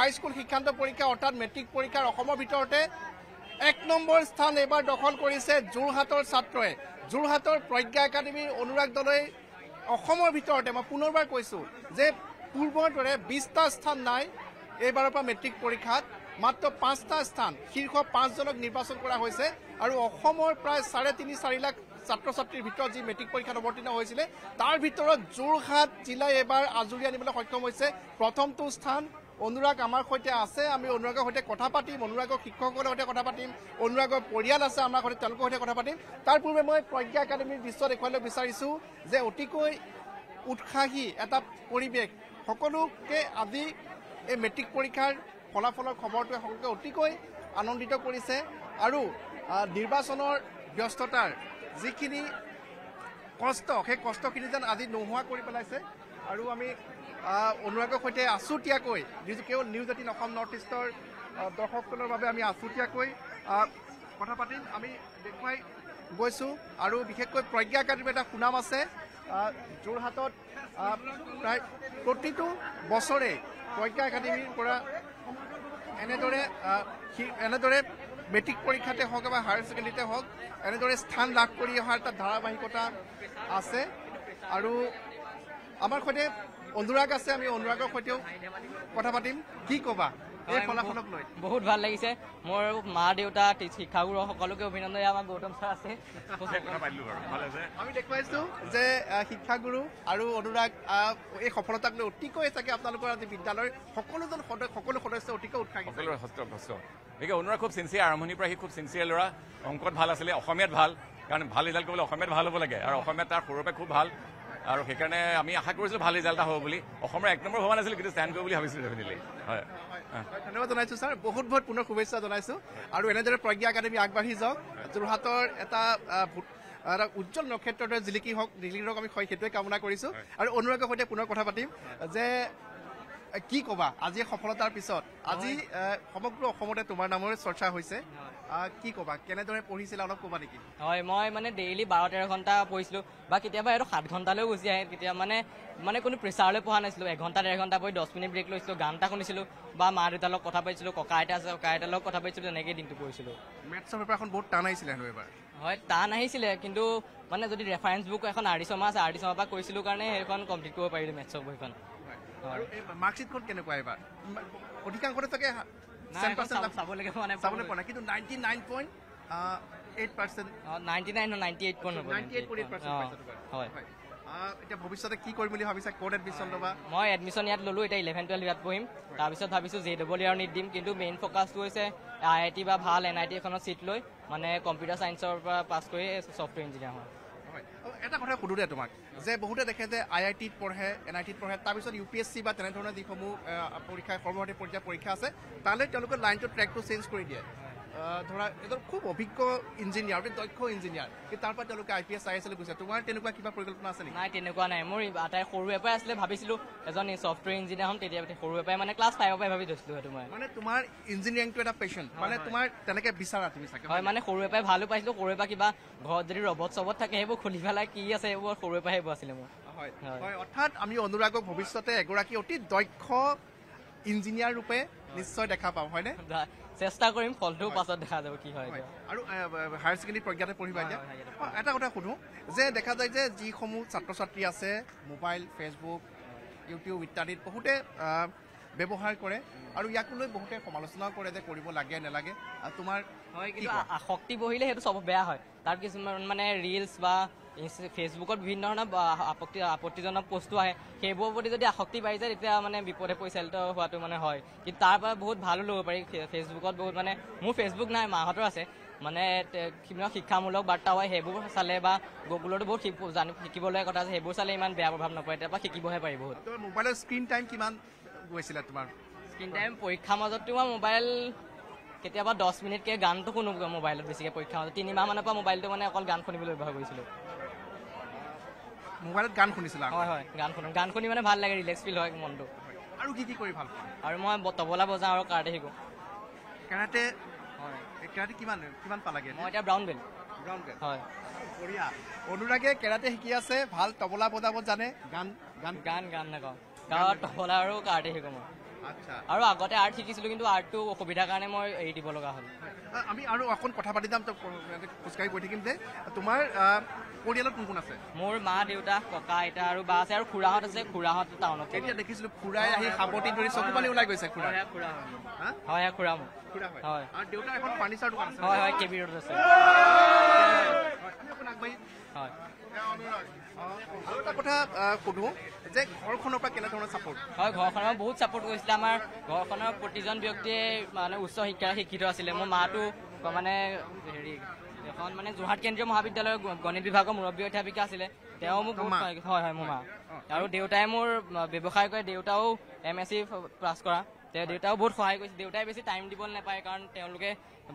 high school শিক্ষান্ত পৰীক্ষা অৰ্থাৎ মেট্ৰিক পৰীক্ষাৰ অসমৰ ভিতৰতে এক নম্বৰ স্থান এইবাৰ দখল কৰিছে যোৰহাটৰ ছাত্ৰই যোৰহাটৰ প্ৰজ্ঞা একাডেমীৰ অনুৰাগ দলৈ অসমৰ ভিতৰতে মই পুনৰবাৰ কৈছোঁ যে পূৰ্বৰ দৰে বিছটা স্থান নাই এইবাৰৰ পৰা মেট্ৰিক পৰীক্ষাত মাত্ৰ পাঁচটা স্থান শীৰ্ষ পাঁচজনক নিৰ্বাচন কৰা হৈছে আৰু অসমৰ প্ৰায় চাৰে তিনি চাৰি লাখ ছাত্ৰ ছাত্ৰীৰ ভিতৰত যি মেট্ৰিক পৰীক্ষাত অৱতীৰ্ণ হৈছিলে তাৰ ভিতৰত যোৰহাট জিলাই এইবাৰ আজৰি আনিবলৈ সক্ষম হৈছে প্ৰথমটো স্থান অনুৰাগ আমাৰ সৈতে আছে আমি অনুৰাগৰ সৈতে কথা পাতিম অনুৰাগৰ শিক্ষকসকলৰ সৈতে কথা পাতিম অনুৰাগৰ পৰিয়াল আছে আমাৰ সৈতে তেওঁলোকৰ সৈতে কথা পাতিম তাৰ পূৰ্বে মই প্ৰজ্ঞা একাডেমীৰ দৃশ্য দেখুৱাবলৈ বিচাৰিছোঁ যে অতিকৈ উৎসাহী এটা পৰিৱেশ সকলোকে আজি এই মেট্ৰিক পৰীক্ষাৰ ফলাফলৰ খবৰটোৱে সকলোকে অতিকৈ আনন্দিত কৰিছে আৰু নিৰ্বাচনৰ ব্যস্ততাৰ যিখিনি কষ্ট সেই কষ্টখিনি যেন আজি নোহোৱা কৰি পেলাইছে আৰু আমি অনুৰাগৰ সৈতে আছুতীয়াকৈ কেৱল নিউজ এটিন অসম নৰ্থ ইষ্টৰ দৰ্শকসকলৰ বাবে আমি আছুতীয়াকৈ কথা পাতিম আমি দেখুৱাই গৈছোঁ আৰু বিশেষকৈ প্ৰজ্ঞা একাডেমীৰ এটা সুনাম আছে যোৰহাটত প্ৰায় প্ৰতিটো বছৰে প্ৰজ্ঞা একাডেমীৰ পৰা এনেদৰে এনেদৰে মেট্ৰিক পৰীক্ষাতে হওক বা হায়াৰ ছেকেণ্ডেৰীতে হওক এনেদৰে স্থান লাভ কৰি অহাৰ এটা ধাৰাবাহিকতা আছে আৰু আমাৰ সৈতে অনুৰাগ আছে আমি অনুৰাগৰ সৈতেও কথা পাতিম কি ক'বা এই ফলাফলক লৈ বহুত ভাল লাগিছে মোৰ মা দেউতা শিক্ষাগুৰু সকলোকে অভিনন্দন আমাৰ গৌতম ছাৰ আছে আমি দেখুৱাইছো যে শিক্ষাগুৰু আৰু অনুৰাগ এই সফলতাক লৈ অতিকৈ চাগে আপোনালোকৰ আজি বিদ্যালয়ৰ সকলোজন সকলো সদস্য অতিকৈ উৎসাহিত গতিকে অনুৰাগ খুব চিনচিয়াৰ আৰম্ভণিৰ পৰা সি খুব চিনচিয়াৰ ল'ৰা অংকত ভাল আছিলে অসমীয়াত ভাল কাৰণ ভাল ৰিজাল্ট কৰিবলৈ অসমীয়াত ভাল হ'ব লাগে আৰু অসমীয়াত তাৰ সৰুৰে খুব ভাল আৰু সেইকাৰণে আমি আশা কৰিছিলোঁ ভাল ৰিজাল্ট এটা হ'ব বুলি অসমৰ এক নম্বৰ হোৱা নাছিল কিন্তু ষ্টেণ্ড কৰিব বুলি ভাবিছিলোঁ ডেফিনেটলি হয় ধন্যবাদ জনাইছোঁ ছাৰ বহুত বহুত পুনৰ শুভেচ্ছা জনাইছোঁ আৰু এনেদৰে প্ৰজ্ঞা একাডেমী আগবাঢ়ি যাওক যোৰহাটৰ এটা এটা উজ্জ্বল নক্ষত্ৰৰ দৰে জিলিকি হওক জিলিকি হওক আমি সেইটোৱে কামনা কৰিছোঁ আৰু অনুৰাগৰ সৈতে পুনৰ কথা পাতিম যে কি কবা আজি সফলতাৰ পিছত আজি সমগ্ৰ অসমতে তোমাৰ নামৰে চৰ্চা হৈছে কি কবা কেনেদৰে পঢ়িছিলা অলপ কবা নেকি হয় মই মানে ডেইলি বাৰ তেৰ ঘণ্টা পঢ়িছিলোঁ বা কেতিয়াবা এইটো সাত ঘণ্টালৈও গুচি আহে তেতিয়া মানে মানে কোনো প্ৰেচাৰলৈ পঢ়া নাছিলোঁ এঘণ্টা ডেৰ ঘণ্টা পঢ়ি দহ মিনিট ব্ৰেক লৈছিলোঁ গান এটা শুনিছিলোঁ বা মা দেউতাৰ লগত কথা পাতিছিলোঁ ককা আইতা আছে ককা আইতাৰ লগত কথা পাতিছিলোঁ তেনেকৈয়ে দিনটো পঢ়িছিলোঁ মেথছৰ পেপাৰখন বহুত টান আহিছিলে হেনো এবাৰ হয় টান আহিছিলে কিন্তু মানে যদি ৰেফাৰেঞ্চ বুক এখন আৰ্ডি শৰ্মা আছে আৰ্ডি শৰ্মাৰ পৰা কৰিছিলোঁ কাৰণে সেইখন কমপ্লিট কৰিব পাৰিলোঁ মেথছৰ বহীখন আৰু এই মাৰ্কশ্বীটখন কেনেকুৱা এইবাৰ অধিকাংশতে চাগে চেভেন পাৰ্চেণ্ট চাবলৈ পোৱা নাই চাবলৈ পোৱা নাই কিন্তু ninety nine point eight percent ninety nine ninety eight point ninety eight point eight percent হয় এতিয়া ভৱিষ্যতে কি কৰিম বুলি ভাবিছা ক'ত এডমিশ্যন ল'বা মই এডমিশ্যন ইয়াত ল'লোঁ এতিয়া ইলেভেন টুৱেলভ ইয়াত পঢ়িম তাৰপিছত ভাবিছোঁ জে ডবল ইয়াৰ নিট দিম কিন্তু মেইন ফ'কাছটো হৈছে আই আই টি বা ভাল এন আই টি এখনৰ ছিট লৈ মানে কম্পিউটাৰ চায়েন্সৰ পৰা পাছ কৰি ছফ্টৱেৰ ইঞ্জিনিয়াৰ হয় এটা কথা সুধো দে তোমাক যে বহুতে দেখে যে আই আই টিত পঢ়ে এন আই টিত পঢ়ে তাৰপিছত ইউ পি এছ চি বা তেনেধৰণৰ যিসমূহ পৰীক্ষা কৰ্মভাৰতী পৰ্যায়ৰ পৰীক্ষা আছে তালৈ তেওঁলোকে লাইনটো ট্ৰেকটো চেঞ্জ কৰি দিয়ে ধৰা এজন খুব অভিজ্ঞ ইঞ্জিনিয়াৰ মানে দক্ষ ইঞ্জিনিয়াৰ তাৰ পৰা তেওঁলোকে আই পি এছ চাই আছিলে গৈছে তোমাৰ তেনেকুৱা কিবা পৰিকল্পনা আছিলে নাই তেনেকুৱা নাই মোৰ আটাই সৰুৰে পৰাই আছিলে ভাবিছিলো এজন ছফ্টৱেৰ ইঞ্জিনিয়াৰ হ'ম তেতিয়া সৰুৰে পৰাই মানে ক্লাছ ফাইভৰ পৰাই ভাবি থৈছিলো হয় তোমাৰ মানে তোমাৰ ইঞ্জিনিয়াৰিংটো এটা পেচন মানে তোমাৰ তেনেকে বিচাৰা তুমি চাগে হয় মানে সৰুৰে পৰাই ভালো পাইছিলো সৰুৰে পৰা কিবা ঘৰত যদি ৰবট চবত থাকে সেইবোৰ খুলি পেলাই কি আছে সেইবোৰ সৰুৰে পৰাই সেইবোৰ আছিলে মোৰ হয় অৰ্থাৎ আমি অনুৰাগক ভৱিষ্যতে এগৰাকী অতি দক্ষ ইঞ্জিনিয়াৰ ৰূপে নিশ্চয় দেখা পাওঁ হয়নে চেষ্টা কৰিম ফলটো পাছত দেখা যাব কি হয় আৰু হায়াৰ ছেকেণ্ডেৰী প্ৰজ্ঞাতে পঢ়িবা এতিয়া এটা কথা সোধোঁ যে দেখা যায় যে যিসমূহ ছাত্ৰ ছাত্ৰী আছে মোবাইল ফেচবুক ইউটিউব ইত্যাদিত বহুতে ব্যৱহাৰ কৰে আৰু ইয়াক লৈ বহুতে সমালোচনাও কৰে যে কৰিব লাগে নালাগে তোমাৰ হয় কিন্তু আসক্তি বহিলে সেইটো চব বেয়া হয় তাৰ কিছুমান মানে ৰিলচ বা ফেচবুকত বিভিন্ন ধৰণৰ আপত্তি আপত্তিজনক পষ্টো আহে সেইবোৰৰ প্ৰতি যদি আসক্তি বাঢ়ি যায় তেতিয়া মানে বিপদে পৰিচালিত হোৱাটো মানে হয় কিন্তু তাৰ পৰা বহুত ভালো ল'ব পাৰি ফেচবুকত বহুত মানে মোৰ ফেচবুক নাই মাহঁতৰ আছে মানে শিক্ষামূলক বাৰ্তা হয় সেইবোৰ চালে বা গুগলতো বহুত জানি শিকিবলৈ কথা আছে সেইবোৰ চালে ইমান বেয়া প্ৰভাৱ নপৰে তাৰপৰা শিকিবহে পাৰি বহুত মোবাইলৰ স্ক্ৰীণ টাইম কিমান গৈছিলা তোমাৰ স্ক্ৰীণ টাইম পৰীক্ষাৰ মাজত তোমাৰ মোবাইল কেতিয়াবা দহ মিনিটকৈ গানটো শুনো মোবাইলত বেছিকৈ পৰীক্ষাৰ মাজত তিনিমাহ মানৰ পৰা মোবাইলটো মানে অকল গান শুনিবলৈ ব্যৱহাৰ কৰিছিলোঁ মোবাইলত গান শুনিছিলা হয় হয় গান শুনো গান শুনি মানে ভাল লাগে ৰিলেক্স ফিল হয় মনটো আৰু কি কি কৰি ভাল পাওঁ আৰু মই তবলা বজাওঁ আৰু কাৰাটে শিকোঁ কাৰাটে হয় কাৰাটে কিমান কিমান পালাগে মই এতিয়া ব্ৰাউন বেল্ট ব্ৰাউন বেল্ট হয় বঢ়িয়া অনুৰাগে কেৰাটে শিকি আছে ভাল তবলা বজাব জানে গান গান গান গান নাগাওঁ কাৰণ তবলা আৰু কাৰ্টে শিকো মই আৰু আগতে আৰ্ট শিকিছিলো কিন্তু আৰ্টটো অসুবিধাৰ কাৰণে মই এৰি দিব লগা হ'ল আমি আৰু অকণ কথা পাতি যাম খোজকাঢ়ি গৈ থাকিম যে তোমাৰ পৰিয়ালত কোন কোন আছে মোৰ মা দেউতা ককা আইতা আৰু বা আছে আৰু খুৰাহঁত আছে খুৰাহঁত টাউনত এতিয়া দেখিছিলো খুৰাই আহি সাপতি ধৰি চকু পানী ওলাই গৈছে হয় হয় খুৰা মোৰ হয় দেউতা এখন ফাৰ্নিচাৰ দোকান হয় হয় কে আছে আৰু এটা কথা সোধো যে ঘৰখনৰ পৰা কেনেধৰণৰ ছাপোৰ্ট হয় ঘৰখনৰ বহুত ছাপোৰ্ট কৰিছিলে আমাৰ ঘৰখনৰ প্ৰতিজন ব্যক্তিয়ে মানে উচ্চ শিক্ষাৰে শিক্ষিত আছিলে মোৰ মাতো মানে হেৰি এখন মানে যোৰহাট কেন্দ্ৰীয় মহাবিদ্যালয়ৰ গণিত বিভাগৰ মুৰব্বী অধ্যাপিকা আছিলে তেওঁ মোক হয় হয় মোৰ মা আৰু দেউতাই মোৰ ব্যৱসায় কৰে দেউতাও এম এছ চি পাছ কৰা তেওঁ দেউতাও বহুত সহায় কৰিছে দেউতাই বেছি টাইম দিবলৈ নাপায় কাৰণ তেওঁলোকে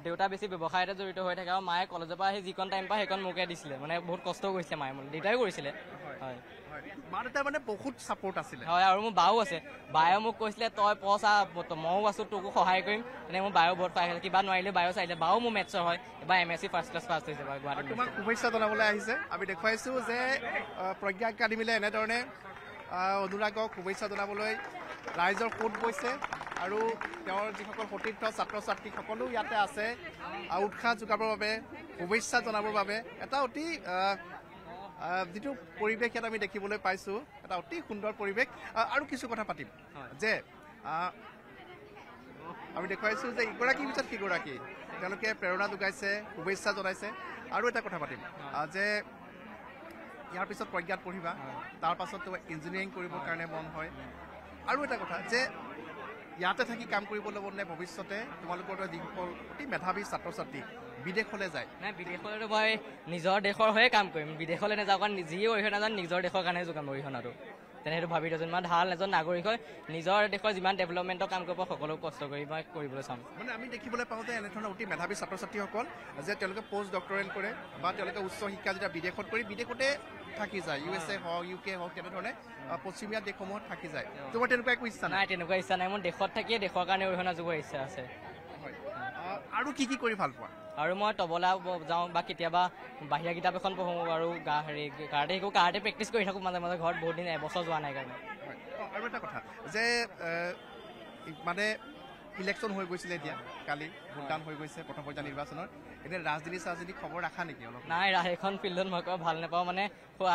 দেউতা বেছি ব্যৱসায়তে জড়িত হৈ থাকে আৰু মায়ে কলেজৰ পৰা আহি যিকণ টাইম পায় সেইকণ মোকে দিছিলে মানে বহুত কষ্ট কৰিছে মায়ে মোৰ দেউতাই কৰিছিলে হয় আৰু মোৰ বাও আছে বায়ে মোক কৈছিলে তই পইচা ময়ো আছো তোকো সহায় কৰিম মানে মোৰ বায়ো বহুত সহায় কৰিছে কিবা নোৱাৰিলে বায়ো চাইছিলে বাও মোৰ মেথছৰ হয় এবাৰ M S C first class first হৈছে গুৱাহাটী তোমাক শুভেচ্ছা জনাবলৈ আহিছে আমি দেখুৱাইছোঁ যে প্ৰজ্ঞা একাডেমীলে এনেধৰণে অনুৰাগক শুভেচ্ছা জনাবলৈ ৰাইজৰ কোট গৈছে আৰু তেওঁৰ যিসকল সতীৰ্থ ছাত্ৰ ছাত্ৰী সকলো ইয়াতে আছে উৎসাহ যোগাবৰ বাবে শুভেচ্ছা জনাবৰ বাবে এটা অতি যিটো পৰিৱেশ ইয়াত আমি দেখিবলৈ পাইছোঁ এটা অতি সুন্দৰ পৰিৱেশ আৰু কিছু কথা পাতিম যে আমি দেখুৱাইছোঁ যে ইগৰাকীৰ পিছত সিগৰাকী তেওঁলোকে প্ৰেৰণা যোগাইছে শুভেচ্ছা জনাইছে আৰু এটা কথা পাতিম যে ইয়াৰ পিছত প্ৰজ্ঞাত পঢ়িবা তাৰপাছত ইঞ্জিনিয়াৰিং কৰিবৰ কাৰণে মন হয় আৰু এটা কথা যে ইয়াতে থাকি কাম কৰিব ল'ব ল'বনে ভৱিষ্যতে তোমালোকৰ দৰে যিসকল অতি মেধাৱী ছাত্ৰ ছাত্ৰী বিদেশলৈ যায় নাই বিদেশলৈতো মই নিজৰ দেশৰ হৈয়ে কাম কৰিম বিদেশলৈ নাযাওঁ কাৰণ যিয়ে অৰিহণা যাওঁ নিজৰ দেশৰ কাৰণেহে যোগাম অৰিহণাটো তেনেহেতু ভাবি লৈছোঁ মই ভাল এজন নাগৰিক হয় নিজৰ দেশৰ যিমান ডেভেলপমেণ্টৰ কাম কৰিব সকলো কষ্ট কৰি মই কৰিবলৈ চাম মানে আমি দেখিবলৈ পাওঁ যে এনেধৰণৰ অতি মেধাৱী ছাত্ৰ ছাত্ৰীসকল যে তেওঁলোকে পষ্ট ডক্টৰেট কৰে বা তেওঁলোকে উচ্চ শিক্ষা যেতিয়া বিদেশত কৰি বিদেশতে থাকি যায় ইউ হওক ইউ কে হওক তেনেধৰণে পশ্চিমীয়া দেশসমূহত থাকি যায় তোমাৰ তেনেকুৱা একো ইচ্ছা নাই তেনেকুৱা ইচ্ছা নাই মোৰ দেশত থাকিয়ে দেশৰ কাৰণে অৰিহণা যোগোৱাৰ ইচ্ছা আছে আৰু কি কি কৰি ভাল পোৱা আৰু মই তবলা যাওঁ বা কেতিয়াবা বাহিৰা কিতাপ এখন পঢ়োঁ আৰু গা হেৰি কাৰাটে শিকোঁ কাৰাটে প্ৰেক্টিচ কৰি থাকোঁ মাজে মাজে ঘৰত বহুত দিন এবছৰ যোৱা নাই কাৰণে আৰু এটা কথা যে মানে ইলেকশ্যন হৈ গৈছিলে এতিয়া কালি ভোটদান হৈ গৈছে প্ৰথম পৰ্যায়ৰ নিৰ্বাচনৰ এতিয়া ৰাজনীতি চাজনীতি খবৰ ৰাখা নেকি অলপ নাই সেইখন ফিল্ডত মই কয় ভাল নাপাওঁ মানে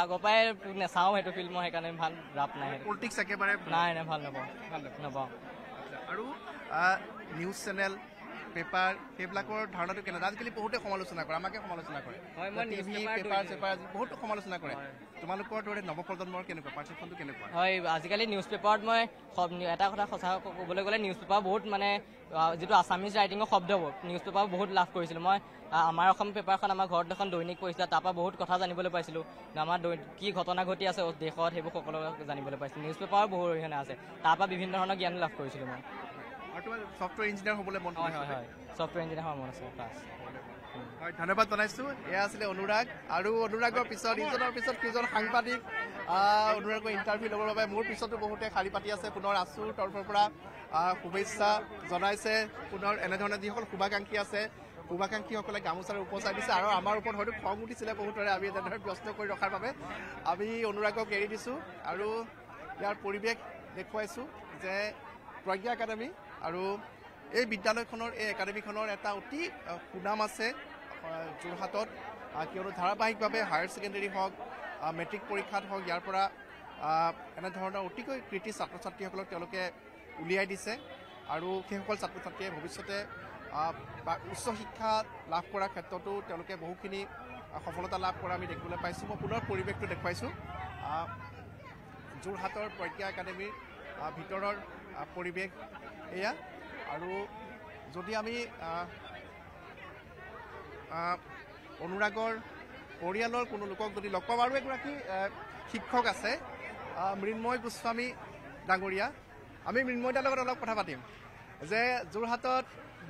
আগৰ পৰাই নেচাওঁ সেইটো ফিল্ড মই সেইকাৰণে ভাল ৰাপ নাই পলিটিক্স একেবাৰে নাই নাই ভাল নাপাওঁ ভাল নাপাওঁ নাপাওঁ আৰু নিউজ চেনেল পেপাৰ এইবিলাকৰ ধাৰণাটো কেনে আজিকালি বহুতে সমালোচনা কৰে আমাকে সমালোচনা কৰে টিভি সমালোচনা কৰে তোমালোকৰ দৰে নৱপ্ৰজন্মৰ কেনেকুৱা পাৰ্চেপশ্যনটো কেনেকুৱা হয় আজিকালি নিউজ পেপাৰত মই এটা কথা সঁচা ক'বলৈ গ'লে নিউজ পেপাৰ বহুত মানে যিটো আছামিজ ৰাইটিঙৰ শব্দবোৰ নিউজ পেপাৰ বহুত লাভ কৰিছিলোঁ মই আমাৰ অসম পেপাৰখন আমাৰ ঘৰত এখন দৈনিক পঢ়িছিলে তাৰপৰা বহুত কথা জানিবলৈ পাইছিলোঁ আমাৰ কি ঘটনা ঘটি আছে দেশত সেইবোৰ সকলো জানিবলৈ পাইছিলোঁ নিউজ পেপাৰো বহু অৰিহণা আছে তাৰপৰা বিভিন্ন ধৰণৰ জ্ঞান লাভ কৰিছিলোঁ মই ছফ্টৱেৰ ইঞ্জিনিয়াৰ হ'বলৈ মন হয় হয় হয় ছফ্টৱেৰ ইঞ্জিনিয়াৰ হ'বলৈ মন আছে ক্লাছ হয় ধন্যবাদ জনাইছোঁ এয়া আছিলে অনুৰাগ আৰু অনুৰাগৰ পিছত ইজনৰ পিছত কিজন সাংবাদিক অনুৰাগৰ ইণ্টাৰভিউ ল'বৰ বাবে মোৰ পিছতো বহুতে শাৰী পাতি আছে পুনৰ আছুৰ তৰফৰ পৰা শুভেচ্ছা জনাইছে পুনৰ এনেধৰণে যিসকল শুভাকাংক্ষী আছে শুভাকাংক্ষীসকলে গামোচাৰে উপচাই দিছে আৰু আমাৰ ওপৰত হয়তো খং উঠিছিলে বহুতৰে আমি এনেধৰণে ব্যস্ত কৰি ৰখাৰ বাবে আমি অনুৰাগক এৰি দিছোঁ আৰু ইয়াৰ পৰিৱেশ দেখুৱাইছোঁ যে প্ৰজ্ঞা একাডেমী আৰু এই বিদ্যালয়খনৰ এই একাডেমীখনৰ এটা অতি সুনাম আছে যোৰহাটত কিয়নো ধাৰাবাহিকভাৱে হায়াৰ ছেকেণ্ডেৰী হওক মেট্ৰিক পৰীক্ষাত হওক ইয়াৰ পৰা এনেধৰণৰ অতিকৈ কৃতি ছাত্ৰ ছাত্ৰীসকলক তেওঁলোকে উলিয়াই দিছে আৰু সেইসকল ছাত্ৰ ছাত্ৰীয়ে ভৱিষ্যতে উচ্চ শিক্ষা লাভ কৰাৰ ক্ষেত্ৰতো তেওঁলোকে বহুখিনি সফলতা লাভ কৰা আমি দেখিবলৈ পাইছোঁ মই পুনৰ পৰিৱেশটো দেখুৱাইছোঁ যোৰহাটৰ প্ৰজ্ঞা একাডেমীৰ ভিতৰৰ পৰিৱেশ এয়া আৰু যদি আমি অনুৰাগৰ পৰিয়ালৰ কোনো লোকক যদি লগ পাব আৰু এগৰাকী শিক্ষক আছে মৃন্ময় গোস্বামী ডাঙৰীয়া আমি লগত অলপ কথা পাতিম যে যোৰহাটত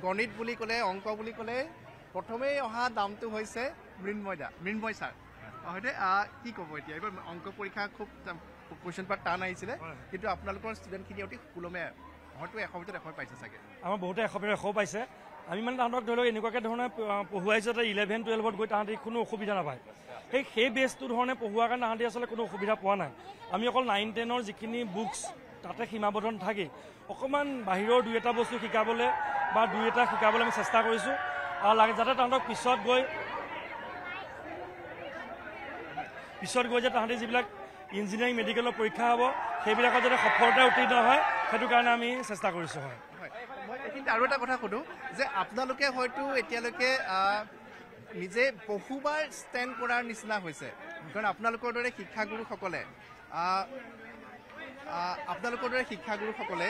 গণিত বুলি কলে অংক বুলি কলে প্ৰথমেই অহা নামটো হৈছে মৃন্ময়দা মৃন্ময় স্যাৰ হয়তো কি কব এতিয়া এইবাৰ অংক পৰীক্ষা খুব কুৱেশ্যন পাৰ্ট টান আহিছিলে কিন্তু আপোনালোকৰ ষ্টুডেণ্টখিনি অতি সুকুলমে হয়তো এশ ভিতৰত এশ পাইছে চাগে আমাৰ বহুতে এশ ভিতৰত এশ পাইছে আমি মানে তাহাঁতক ধৰি লওক এনেকুৱাকৈ ধৰণে পঢ়ুৱাইছোঁ যাতে ইলেভেন টুৱেলভত গৈ তাহাঁতি কোনো অসুবিধা নাপায় সেই সেই বেচটো ধৰণে পঢ়োৱাৰ কাৰণে তাহাঁতি আচলতে কোনো অসুবিধা পোৱা নাই আমি অকল নাইন টেনৰ যিখিনি বুকছ তাতে সীমাবদ্ধ নাথাকি অকণমান বাহিৰৰ দুই এটা বস্তু শিকাবলৈ বা দুই এটা শিকাবলৈ আমি চেষ্টা কৰিছোঁ আৰু লাগে যাতে তাহাঁতক পিছত গৈ পিছত গৈ যে তাহাঁতি যিবিলাক ইঞ্জিনিয়াৰিং মেডিকেলৰ পৰীক্ষা হ'ব সেইবিলাকত যাতে সফলতা উত্তীৰ্ণ হয় সেইটো কাৰণে আমি চেষ্টা কৰিছোঁ হয় কিন্তু আৰু এটা কথা সোধোঁ যে আপোনালোকে হয়তো এতিয়ালৈকে নিজে বহুবাৰ ষ্টেণ্ড কৰাৰ নিচিনা হৈছে কাৰণ আপোনালোকৰ দৰে শিক্ষাগুৰুসকলে আপোনালোকৰ দৰে শিক্ষাগুৰুসকলে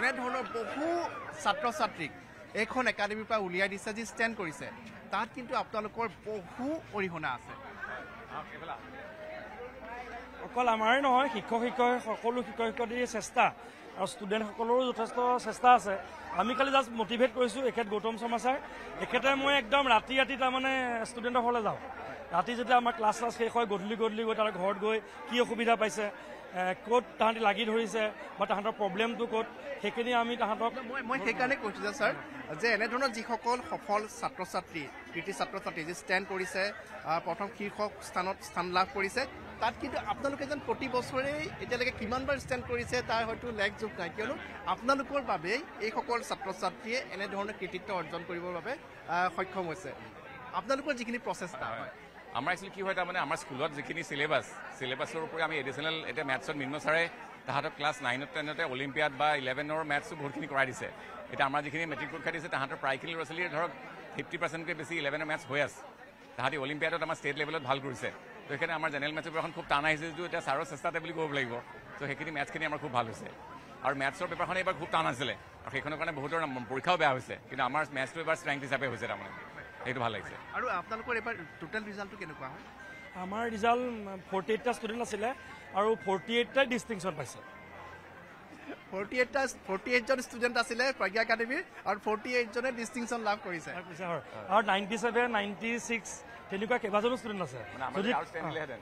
এনেধৰণৰ বহু ছাত্ৰ ছাত্ৰীক এইখন একাডেমীৰ পৰা উলিয়াই দিছে যি ষ্টেণ্ড কৰিছে তাত কিন্তু আপোনালোকৰ বহু অৰিহণা আছে অকল আমাৰেই নহয় শিক্ষক শিক্ষক সকলো শিক্ষক শিক্ষয়ত্ৰীৰ চেষ্টা আৰু ষ্টুডেণ্টসকলৰো যথেষ্ট চেষ্টা আছে আমি খালি জাষ্ট মটিভেট কৰিছোঁ এখেত গৌতম শৰ্মা ছাৰ এখেতে মই একদম ৰাতি ৰাতি তাৰমানে ষ্টুডেণ্টৰ ঘৰলৈ যাওঁ ৰাতি যেতিয়া আমাৰ ক্লাছ শ্লাছ শেষ হয় গধূলি গধূলি গৈ তাৰ ঘৰত গৈ কি অসুবিধা পাইছে ক'ত তাহাঁতি লাগি ধৰিছে বা তাহাঁতৰ প্ৰব্লেমটো ক'ত সেইখিনি আমি তাহাঁতক মই সেইকাৰণে কৈছোঁ যে ছাৰ যে এনেধৰণৰ যিসকল সফল ছাত্ৰ ছাত্ৰী কৃতি ছাত্ৰ ছাত্ৰী যি ষ্টেণ্ড কৰিছে প্ৰথম শীৰ্ষক স্থানত স্থান লাভ কৰিছে তাত কিন্তু আপোনালোকে যেন প্ৰতি বছৰেই এতিয়ালৈকে কিমানবাৰ ষ্টেণ্ড কৰিছে তাৰ হয়তো লেগ যোগ নাই কিয়নো আপোনালোকৰ বাবেই এইসকল ছাত্ৰ ছাত্ৰীয়ে এনেধৰণে কৃতিত্ব অৰ্জন কৰিবৰ বাবে সক্ষম হৈছে আপোনালোকৰ যিখিনি প্ৰচেষ্টা হয় আমাৰ এক্সোৱেলি কি হয় তাৰমানে আমাৰ স্কুলত যিখিনি চিলেবাছ চিলেবাছৰ উপৰি আমি এডিচনেল এতিয়া মেথছত নিম্ন ছাৰে তাহাঁতক ক্লাছ নাইনত টেনতে অলিম্পিয়াড বা ইলেভেনৰ মেথছো বহুতখিনি কৰাই দিছে এতিয়া আমাৰ যিখিনি মেট্ৰিক পৰীক্ষা দিছে তাহাঁতৰ প্ৰায়খিনি ল'ৰা ছোৱালীয়ে ধৰক ফিফটি পাৰ্চেণ্টকৈ বেছি ইলেভেনৰ মেথছ হৈ আছে তাহাঁতি অলিম্পিয়াডত আমাৰ ষ্টেট লেভেলত ভাল কৰিছে তো সেইকাৰণে আমাৰ জেনেৰেল মেটছৰ খুব টান আহিছে যদিও এতিয়া ছাৰৰ চেষ্টাতে বুলি ক'ব লাগিব তো সেইখিনি মেটছখিনি আমাৰ খুব ভাল হৈছে আৰু মেটছৰ পেপাৰখন এইবাৰ খুব টান আছিলে আৰু সেইখনৰ কাৰণে বহুতৰ পৰীক্ষাও বেয়া হৈছে কিন্তু আমাৰ মেটছটো এইবাৰ ষ্ট্ৰেংথ হিচাপে হৈছে তাৰমানে সেইটো ভাল লাগিছে আৰু আপোনালোকৰ এইবাৰ টোটেল ৰিজাল্টটো কেনেকুৱা হয় আমাৰ ৰিজাল্ট ফৰ্টি এইটটা ষ্টুডেণ্ট আছিলে আৰু ফৰ্টি এইটটাই ডিষ্টিংশ্যন পাইছে ফৰ্টি এইটটা ফৰ্টি এইটজন ষ্টুডেণ্ট আছিলে প্ৰজ্ঞা একাডেমীৰ আৰু ফৰ্টি এইটজনে ডিষ্টিংশ্যন লাভ কৰিছে আৰু নাইণ্টি ছেভেন নাইণ্টি ছিক্স তেনেকুৱা কেইবাজনো ষ্টুডেণ্ট আছে যদি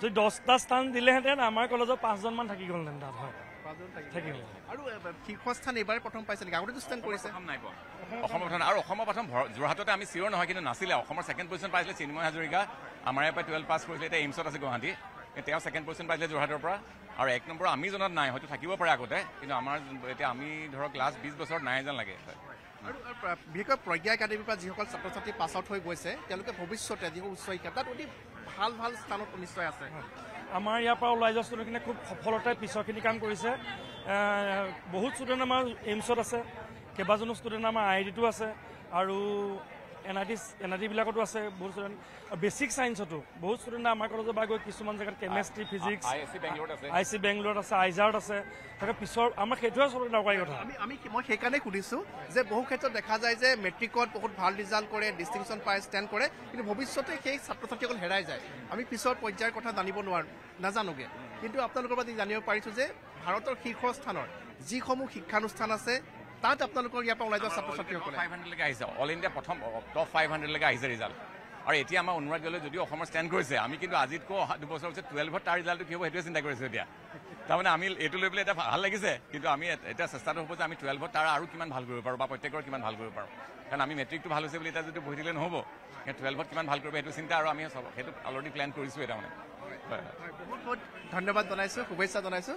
যদি দহটা স্থান দিলেহেঁতেন আমাৰ কলেজৰ পাঁচজনমান থাকি গ'লহেঁতেন তাত হয় যোৰহাটতে আমি চিয়ৰ নহয় কিন্তু নাছিলে অসমৰ ছেকেণ্ড পজিশ্যন পাইছিলে চিন্ময় হাজৰিকা আমাৰ ইয়াৰ পৰা পাছ কৰিছিলে এতিয়া এইমছত আছে গুৱাহাটী তেওঁ ছেকেণ্ড পজিশ্যন পাইছিলে যোৰহাটৰ পৰা আৰু এক নম্বৰ আমি জনাত নাই হয়তো থাকিব পাৰে আগতে কিন্তু আমাৰ এতিয়া আমি ধৰক লাষ্ট বিছ বছৰত নাই যেন লাগে আৰু বিশেষকৈ প্ৰজ্ঞা একাডেমীৰ পৰা যিসকল ছাত্ৰ ছাত্ৰী পাছ আউট হৈ গৈছে তেওঁলোকে ভৱিষ্যতে যিসকল উচ্চ শিক্ষা তাত অতি ভাল ভাল স্থানত নিশ্চয় আছে আমাৰ ইয়াৰ পৰা ওলাই যোৱা ষ্টুডেণ্টখিনি খুব সফলতাৰে পিছৰখিনি কাম কৰিছে বহুত ষ্টুডেণ্ট আমাৰ এইমছত আছে কেইবাজনো ষ্টুডেণ্ট আমাৰ আই আই টিতো আছে আৰু N I T N I টিবিলাকতো আছে বহুত ষ্টুডেণ্ট বেছিক চায়েন্সতো বহুত ষ্টুডেণ্টে আমাৰ কলেজৰ পৰা গৈ কিছুমান জেগাত কেমেষ্ট্ৰি ফিজিক্স আই চি বেংগলোৰত আছে আইজাৰত আছে তাকে পিছৰ আমাৰ সেইটোৱে আচলতে দৰকাৰী কথা আমি মই সেইকাৰণে সুধিছোঁ যে বহু ক্ষেত্ৰত দেখা যায় যে মেট্ৰিকত বহুত ভাল ৰিজাল্ট কৰে ডিষ্টিংশ্যন পায় ষ্টেণ্ড কৰে কিন্তু ভৱিষ্যতে সেই ছাত্ৰ ছাত্ৰীসকল হেৰাই যায় আমি পিছৰ পৰ্যায়ৰ কথা জানিব নোৱাৰোঁ নাজানোগৈ কিন্তু আপোনালোকৰ পৰা জানিব পাৰিছোঁ যে ভাৰতৰ শীৰ্ষস্থানৰ যিসমূহ শিক্ষানুষ্ঠান আছে তাত আপোনালোকৰ ইয়াৰ পৰা ওলাই যোৱা ছাত্ৰ ছাত্ৰীসকলে ফাইভ হাণ্ড্ৰেড আহিছে অল ইণ্ডিয়া প্ৰথম টপ ফাইভ হাণ্ড্ৰেডলৈকে আহিছে ৰিজাল্ট আৰু এতিয়া আমাৰ অনুৰাগ গেলৈ যদিও অসমৰ ষ্টেণ্ড কৰিছে আমি কিন্তু আজিতকৈ অহা দুবছৰ পিছত টুৱেলভত তাৰ ৰিজাল্টটো কি হ'ব সেইটোৱে চিন্তা কৰিছোঁ এতিয়া তাৰমানে আমি এইটো লৈ পেলাই এতিয়া ভাল লাগিছে কিন্তু আমি এতিয়া চেষ্টাটো হ'ব যে আমি টুৱেলভত তাৰ আৰু কিমান ভাল কৰিব পাৰোঁ বা প্ৰত্যেকৰ কিমান ভাল কৰিব পাৰোঁ কাৰণ আমি মেট্ৰিকটো ভাল হৈছে বুলি এতিয়া যদি পঢ়ি দিলে নহ'ব সেই টুৱেলভত কিমান ভাল কৰিব সেইটো চিন্তা আৰু আমি সেইটো অলৰেডি প্লেন কৰিছোঁ এতিয়া মানে বহুত বহুত ধন্যবাদ জনাইছোঁ শুভেচ্ছা জনাইছোঁ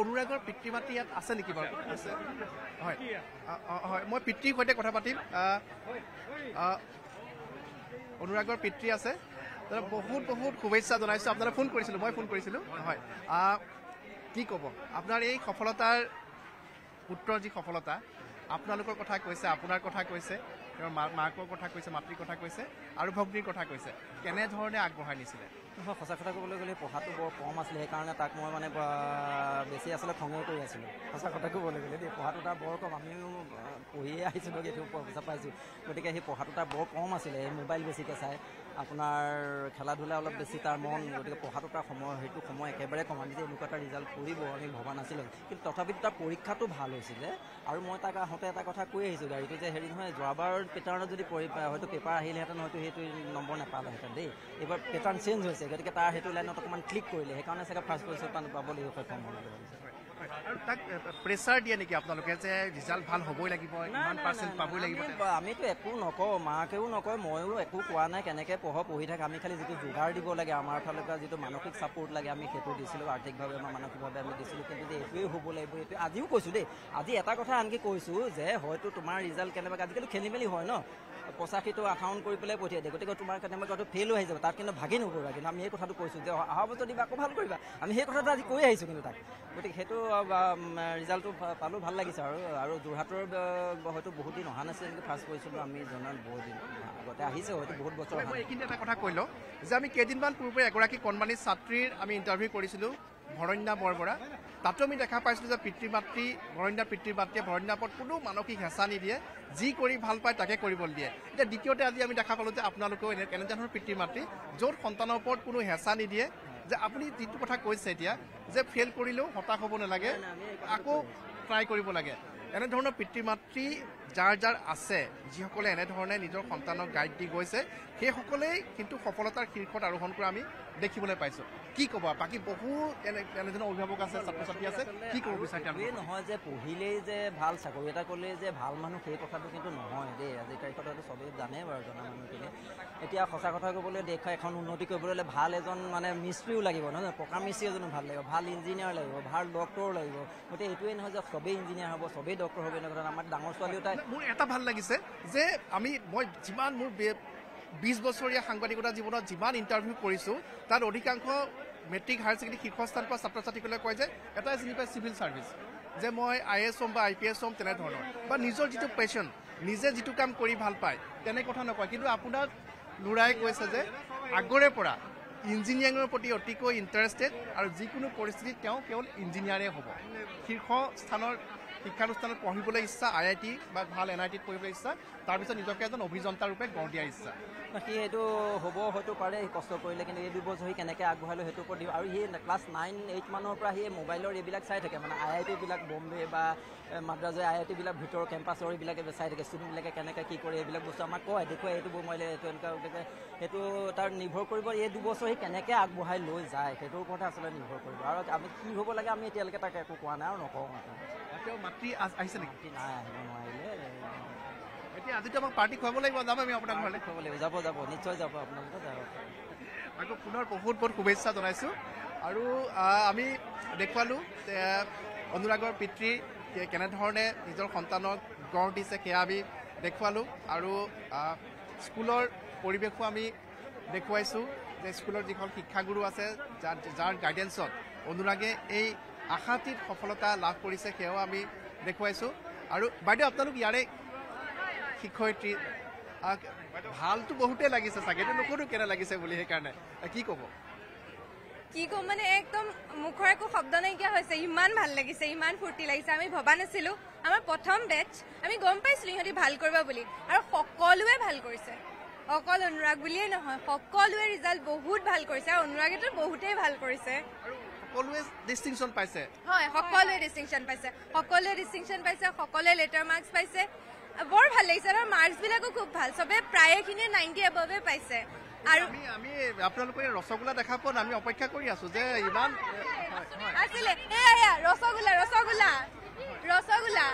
অনুৰাগৰ পিতৃ মাতৃ ইয়াত আছে নেকি বাৰু আছে হয় হয় মই পিতৃৰ সৈতে কথা পাতিম অনুৰাগৰ পিতৃ আছে বহুত বহুত শুভেচ্ছা জনাইছোঁ আপোনালৈ ফোন কৰিছিলোঁ মই ফোন কৰিছিলোঁ হয় কি ক'ব আপোনাৰ এই সফলতাৰ পুত্ৰৰ যি সফলতা আপোনালোকৰ কথা কৈছে আপোনাৰ কথা কৈছে তেওঁৰ মা মাকৰ কথা কৈছে মাতৃৰ কথা কৈছে আৰু ভগ্নীৰ কথা কৈছে কেনেধৰণে আগবঢ়াই নিছিলে মই সঁচা কথা ক'বলৈ গ'লে পঢ়াটো বৰ কম আছিলে সেইকাৰণে তাক মই মানে বেছি আচলতে খঙেই কৰি আছিলোঁ সঁচা কথা ক'বলৈ গ'লে দেই পঢ়াটো তাৰ বৰ কম আমিও পঢ়িয়ে আহিছিলোঁ সেইটো পইচা পাইছোঁ গতিকে সেই পঢ়াটো তাৰ বৰ কম আছিলে সেই মোবাইল বেছিকৈ চাই আপোনাৰ খেলা ধূলা অলপ বেছি তাৰ মন গতিকে পঢ়াটো তাৰ সময় সেইটো সময় একেবাৰে কম আমি যে এনেকুৱা এটা ৰিজাল্ট কৰিব আমি ভবা নাছিলোঁ কিন্তু তথাপিতো তাৰ পৰীক্ষাটো ভাল হৈছিলে আৰু মই তাক আহোঁতে এটা কথা কৈ আহিছোঁ গাড়ীটো যে হেৰি নহয় যোৱাবাৰ পেটাৰ্ণত যদি হয়তো পেপাৰ আহিলেহেঁতেন হয়তো সেইটো নম্বৰ নাপালেহেঁতেন দেই এইবাৰ পেটাৰ্ণ চেঞ্জ হৈছে গতিকে তাৰ সেইটো লাইনত অকণমান ক্লিক কৰিলে সেইকাৰণে চাগে ফাৰ্ষ্ট পজিশ্যন পান পাব লাগিব সক্ষম হ'ব আৰু তাক প্ৰেছাৰ দিয়ে নেকি আপোনালোকে যে ৰিজাল্ট ভাল হ'বই লাগিব ইমান পাৰ্চেণ্ট পাবই লাগিব আমিতো একো নকওঁ মাকেও নকয় ময়ো একো কোৱা নাই কেনেকৈ পঢ় পঢ়ি থাকে আমি খালি যিটো যোগাৰ দিব লাগে আমাৰ ফালৰ পৰা যিটো মানসিক ছাপৰ্ট লাগে আমি সেইটো দিছিলোঁ আৰ্থিকভাৱে আমাৰ মানসিকভাৱে আমি দিছিলোঁ কিন্তু যে এইটোৱেই হ'ব লাগিব এইটো আজিও কৈছোঁ দেই আজি এটা কথা আনকি কৈছোঁ যে হয়তো তোমাৰ ৰিজাল্ট কেনেবাকৈ আজিকালি খেলি মেলি হয় ন পঁচাশীটো আঠাউণ্ড কৰি পেলাই পঠিয়াই দিয়ে গতিকে তোমাৰ কেনেবাকৈ হয়তো ফেইলো আহি যাব তাত কিন্তু ভাগি নকৰিবা কিন্তু আমি সেই কথাটো কৈছোঁ যে অহা বছৰ দিবা আকৌ ভাল কৰিবা আমি সেই কথাটো আজি কৈ আহিছোঁ কিন্তু তাক গতিকে সেইটো ৰিজাল্টটো পালোঁ ভাল লাগিছে আৰু আৰু যোৰহাটৰ হয়তো বহুত দিন অহা নাছিল কিন্তু ফাৰ্ষ্ট কৰিছিলোঁ আমি জনাত বহুত দিন আগতে আহিছে হয়তো বহুত বছৰ কিন্তু এটা কথা কৈ লওঁ যে আমি কেইদিনমান পূৰ্বে এগৰাকী কণমানি ছাত্ৰীৰ আমি ইণ্টাৰভিউ কৰিছিলোঁ ভৰণ্যা বৰবৰা তাতো আমি দেখা পাইছিলোঁ যে পিতৃ মাতৃ ভৰণ্যা পিতৃ মাতৃয়ে ভৰণ্যাৰ ওপৰত কোনো মানসিক হেঁচা নিদিয়ে যি কৰি ভাল পায় তাকে কৰিবলৈ দিয়ে এতিয়া দ্বিতীয়তে আজি আমি দেখা পালোঁ যে আপোনালোকেও এনে কেনেধৰণৰ পিতৃ মাতৃ য'ত সন্তানৰ ওপৰত কোনো হেঁচা নিদিয়ে যে আপুনি যিটো কথা কৈছে এতিয়া যে ফেইল কৰিলেও হতাশ হ'ব নালাগে আকৌ ট্ৰাই কৰিব লাগে এনেধৰণৰ পিতৃ মাতৃ যাৰ যাৰ আছে যিসকলে এনেধৰণে নিজৰ সন্তানক গাইড দি গৈছে সেইসকলেই কিন্তু সফলতাৰ শীৰ্ষত আৰোহণ কৰা আমি দেখিবলৈ পাইছোঁ কি ক'ব বাকী বহুত তেনেধৰণৰ অভিভাৱক আছে ছাত্ৰ ছাত্ৰী আছে কি ক'ব বিচাৰে নহয় যে পঢ়িলেই যে ভাল চাকৰি এটা ক'লেই যে ভাল মানুহ সেই কথাটো কিন্তু নহয় দেই আজিৰ তাৰিখত হয়তো চবেই জানে বাৰু জনা মানুহখিনি এতিয়া সঁচা কথা ক'বলৈ দেশ এখন উন্নতি কৰিবলৈ হ'লে ভাল এজন মানে মিস্ত্ৰীও লাগিব নহয় জানো পকা মিস্ত্ৰী এজনো ভাল লাগিব ভাল ইঞ্জিনিয়াৰ লাগিব ভাল ডক্টৰো লাগিব গতিকে এইটোৱেই নহয় যে চবেই ইঞ্জিনিয়াৰ হ'ব চবেই ডক্টৰ হ'ব এনেকুৱা আমাৰ ডাঙৰ ছোৱালীও তাই মোৰ এটা ভাল লাগিছে যে আমি মই যিমান মোৰ বিছ বছৰীয়া সাংবাদিকতা জীৱনত যিমান ইণ্টাৰভিউ কৰিছোঁ তাত অধিকাংশ মেট্ৰিক হায়াৰ ছেকেণ্ডেৰী শীৰ্ষস্থান পোৱা ছাত্ৰ ছাত্ৰীসকলে কয় যে এটাই চিনি পায় চিভিল ছাৰ্ভিচ যে মই আই এছ হ'ম বা আই পি এছ হ'ম তেনেধৰণৰ বা নিজৰ যিটো পেচন নিজে যিটো কাম কৰি ভাল পায় তেনে কথা নকয় কিন্তু আপোনাক ল'ৰাই কৈছে যে আগৰে পৰা ইঞ্জিনিয়াৰিঙৰ প্ৰতি অতিকৈ ইণ্টাৰেষ্টেড আৰু যিকোনো পৰিস্থিতিত তেওঁ কেৱল ইঞ্জিনিয়াৰে হ'ব শীৰ্ষ স্থানৰ শিক্ষানুষ্ঠানত পঢ়িবলৈ ইচ্ছা আই আই টি বা ভাল এন আই টিত পঢ়িবলৈ ইচ্ছা তাৰপিছত নিজকে এজন অভিযন্তাৰূপে গঢ় দিয়াৰ ইচ্ছা সি সেইটো হ'ব হয়তো পাৰে কষ্ট কৰিলে কিন্তু এই দুবছৰ সি কেনেকৈ আগবঢ়ালোঁ সেইটো ওপৰত দিব আৰু সি ক্লাছ নাইন এইট মানৰ পৰা সি মোবাইলৰ এইবিলাক চাই থাকে মানে আই আই টিবিলাক বম্বে বা মাদ্ৰাজে আই আই টিবিলাক ভিতৰৰ কেম্পাছৰ এইবিলাক চাই থাকে ষ্টুডেণ্টবিলাকে কেনেকৈ কি কৰে এইবিলাক বস্তু আমাক কয় দেখুৱাই এইটো মোবাইলে এইটো এনেকুৱা সেইটো তাৰ নিৰ্ভৰ কৰিব এই দুবছৰ সি কেনেকৈ আগবঢ়াই লৈ যায় সেইটোৰ ওপৰতহে আচলতে নিৰ্ভৰ কৰিব আৰু আমি কি হ'ব লাগে আমি এতিয়ালৈকে তাক একো কোৱা নাই আৰু নকওঁ এতিয়াও মাতৃ আহিছে নেকি নোৱাৰিলে এতিয়া আজিতো আমাক পাৰ্টি খুৱাব লাগিব যাম আমি আপোনাক ঘৰলৈ খুৱাব লাগিব যাব যাব নিশ্চয় যাব আপোনালোকে যাব আকৌ পুনৰ বহুত বহুত শুভেচ্ছা জনাইছোঁ আৰু আমি দেখুৱালোঁ অনুৰাগৰ পিতৃ কেনেধৰণে নিজৰ সন্তানক গঢ় দিছে সেয়া আমি দেখুৱালোঁ আৰু স্কুলৰ পৰিৱেশো আমি দেখুৱাইছোঁ যে স্কুলৰ যিখন শিক্ষাগুৰু আছে যাৰ যাৰ গাইডেঞ্চত অনুৰাগে এই আশাতীত সফলতা লাভ কৰিছে সেয়াও আমি দেখুৱাইছোঁ আৰু বাইদেউ আপোনালোক ইয়াৰে শিক্ষয়িত্ৰী ভালটো বহুতে লাগিছে চাগে নকৰো কেনে লাগিছে বুলি সেইকাৰণে কি ক'ব কি ক'ম মানে একদম মুখৰ একো শব্দ নাইকিয়া হৈছে ইমান ভাল লাগিছে ইমান ফূৰ্তি লাগিছে আমি ভবা নাছিলো আমাৰ প্ৰথম বেটছ আমি গম পাইছিলো ইহঁতি ভাল কৰিব বুলি আৰু সকলোৱে ভাল কৰিছে অকল অনুৰাগ বুলিয়েই নহয় সকলোৱে ৰিজাল্ট বহুত ভাল কৰিছে আৰু অনুৰাগেতো বহুতেই ভাল কৰিছে সকলোৱে ডিষ্টিংচন পাইছে হয় সকলোৱে ডিষ্টিংচন পাইছে সকলোৱে ডিষ্টিংচন পাইছে সকলোৱে লেটাৰ মাৰ্কছ পাইছে বৰ ভাল লাগিছে আৰু মাৰ্কছবিলাকো খুব ভাল চবেই প্ৰায়খিনিয়ে নাইণ্টি এবভে পাইছে আৰু আমি আপোনালোকে ৰসগোল্লা দেখা পোৱা আমি অপেক্ষা কৰি আছো যে ইমান আছিলে এয়া ৰসগোল্লা ৰসগোল্লা ৰসগোল্লা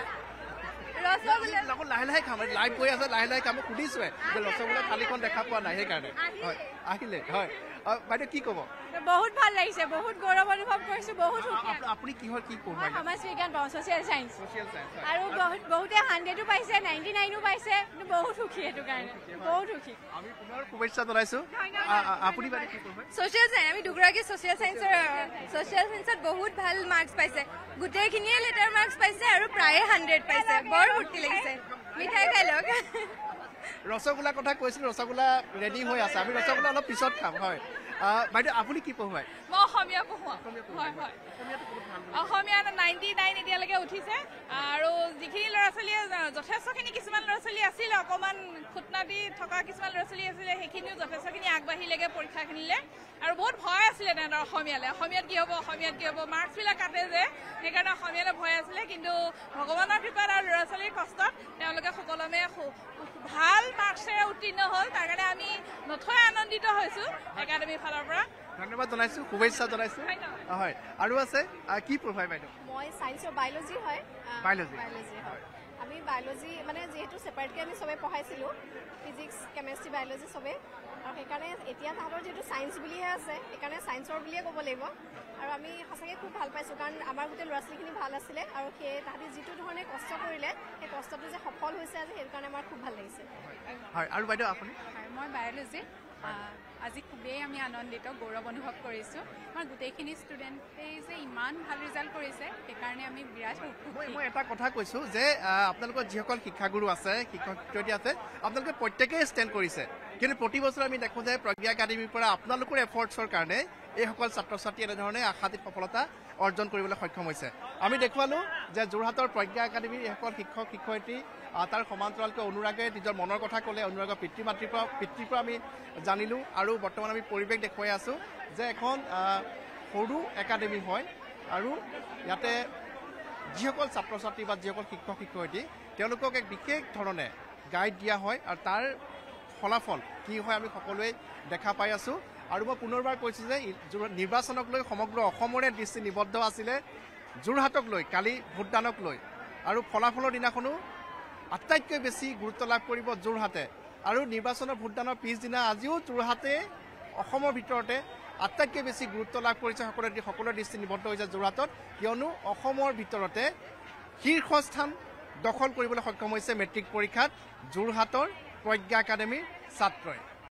লাহে লাহে খাম লাইভ গৈ আছে লাহে লাহে খাম সুধিছোৱে ৰসগোল্লা খালীখন দেখা পোৱা নাই সেইকাৰণে হয় আহিলে হয় বাইদেউ কি ক'ব বহুত ভাল লাগিছে বহুত গৌৰৱ অনুভৱ কৰিছো বহুত আপুনি কিহৰ কি পঢ়ুৱা সমাজ বিজ্ঞান পাওঁ ছ'চিয়েল চায়েন্স আৰু বহুত বহুতে হাণ্ড্ৰেডো পাইছে নাইণ্টি নাইনো পাইছে বহুত সুখী সেইটো কাৰণে বহুত সুখী আমি শুভেচ্ছা জনাইছো আপুনি ছ'চিয়েল চায়েন্স আমি দুগৰাকী ছ'চিয়েল চায়েন্সৰ ছ'চিয়েল চায়েন্সত বহুত ভাল মাৰ্কছ পাইছে গোটেইখিনিয়ে লেটাৰ মাৰ্কছ পাইছে আৰু প্ৰায়ে হাণ্ড্ৰেড পাইছে বৰ ফূৰ্তি লাগিছে মিঠাই খাই লওক ৰসগোল্লা কথা কৈছিল ৰসগোল্লা ৰেডি হৈ আছে আমি ৰসগোল্লা অলপ পিছত খাম হয় বাইদেউ আপুনি কি পঢ়ুৱায় মই অসমীয়া পঢ়ুৱাওঁ অসমীয়া নাইণ্টি নাইন এতিয়ালৈকে উঠিছে আৰু যিখিনি ল'ৰা ছোৱালীয়ে যথেষ্টখিনি কিছুমান ল'ৰা ছোৱালী আছিলে অকণমান খুটনা দি থকা কিছুমান ল'ৰা ছোৱালী আছিলে সেইখিনিও যথেষ্টখিনি আগবাঢ়িলেগৈ পৰীক্ষাখিনিলৈ আৰু বহুত ভয় আছিলে তেনেদৰে অসমীয়ালৈ অসমীয়াত কি হ'ব অসমীয়াত কি হ'ব মাৰ্কছবিলাক কাটে যে সেইকাৰণে অসমীয়ালৈ ভয় আছিলে কিন্তু ভগৱানৰ কৃপাত আৰু ল'ৰা ছোৱালীৰ কষ্টত তেওঁলোকে সুকলমে ভাল মাৰ্কছেৰে উত্তীৰ্ণ হ'ল তাৰ কাৰণে আমি নথৈ আনন্দিত হৈছোঁ একাডেমীৰ ফালৰ পৰা ধন্যবাদ জনাইছোঁ শুভেচ্ছা জনাইছোঁ হয় আৰু আছে কি প্ৰভাৱ বাইদেউ মই চাইছোঁ বায়'লজি হয় বায়'লজি আমি বায়'লজি মানে যিহেতু চেপাৰেটকৈ আমি চবেই পঢ়াইছিলোঁ ফিজিক্স কেমেষ্ট্ৰি বায়'লজি চবেই আৰু সেইকাৰণে এতিয়া তাহাঁতৰ যিহেতু ছায়েন্স বুলিয়ে আছে সেইকাৰণে ছায়েন্সৰ বুলিয়ে ক'ব লাগিব আৰু আমি সঁচাকৈ খুব ভাল পাইছোঁ কাৰণ আমাৰ গোটেই ল'ৰা ছোৱালীখিনি ভাল আছিলে আৰু সেই তাহাঁতি যিটো ধৰণে কষ্ট কৰিলে সেই কষ্টটো যে সফল হৈছে আজি সেইটো কাৰণে আমাৰ খুব ভাল লাগিছে হয় আৰু বাইদেউ আপুনি হয় মই বায়'লজি আজি খুবেই আমি আনন্দিত গৌৰৱ অনুভৱ কৰিছোঁ আমাৰ গোটেইখিনি ষ্টুডেণ্টেই যে ইমান ভাল ৰিজাল্ট কৰিছে সেইকাৰণে আমি বিৰাট মই এটা কথা কৈছোঁ যে আপোনালোকৰ যিসকল শিক্ষাগুৰু আছে শিক্ষক শিক্ষয়িত্ৰী আছে আপোনালোকে প্ৰত্যেকেই ষ্টেণ্ড কৰিছে কিন্তু প্ৰতি বছৰে আমি দেখোঁ যে প্ৰজ্ঞা একাডেমীৰ পৰা আপোনালোকৰ এফৰ্টছৰ কাৰণে এইসকল ছাত্ৰ ছাত্ৰী এনেধৰণে আশাতীত সফলতা অৰ্জন কৰিবলৈ সক্ষম হৈছে আমি দেখুৱালোঁ যে যোৰহাটৰ প্ৰজ্ঞা একাডেমীৰ এইসকল শিক্ষক শিক্ষয়িত্ৰী তাৰ সমান্তৰালকৈ অনুৰাগে নিজৰ মনৰ কথা ক'লে অনুৰাগৰ পিতৃ মাতৃৰ পৰা পিতৃৰ পৰা আমি জানিলোঁ আৰু বৰ্তমান আমি পৰিৱেশ দেখুৱাই আছোঁ যে এখন সৰু একাডেমী হয় আৰু ইয়াতে যিসকল ছাত্ৰ ছাত্ৰী বা যিসকল শিক্ষক শিক্ষয়িত্ৰী তেওঁলোকক এক বিশেষ ধৰণে গাইড দিয়া হয় আৰু তাৰ ফলাফল কি হয় আমি সকলোৱে দেখা পাই আছোঁ আৰু মই পুনৰবাৰ কৈছোঁ যে নিৰ্বাচনক লৈ সমগ্ৰ অসমৰে দৃষ্টি নিবদ্ধ আছিলে যোৰহাটক লৈ কালি ভোটদানক লৈ আৰু ফলাফলৰ দিনাখনো আটাইতকৈ বেছি গুৰুত্ব লাভ কৰিব যোৰহাটে আৰু নিৰ্বাচনৰ ভোটদানৰ পিছদিনা আজিও যোৰহাটে অসমৰ ভিতৰতে আটাইতকৈ বেছি গুৰুত্ব লাভ কৰিছে সকলোৰে সকলোৰে দৃষ্টি নিবদ্ধ হৈছে যোৰহাটত কিয়নো অসমৰ ভিতৰতে শীৰ্ষস্থান দখল কৰিবলৈ সক্ষম হৈছে মেট্ৰিক পৰীক্ষাত যোৰহাটৰ প্রজ্ঞা একাডেমির ছাত্রই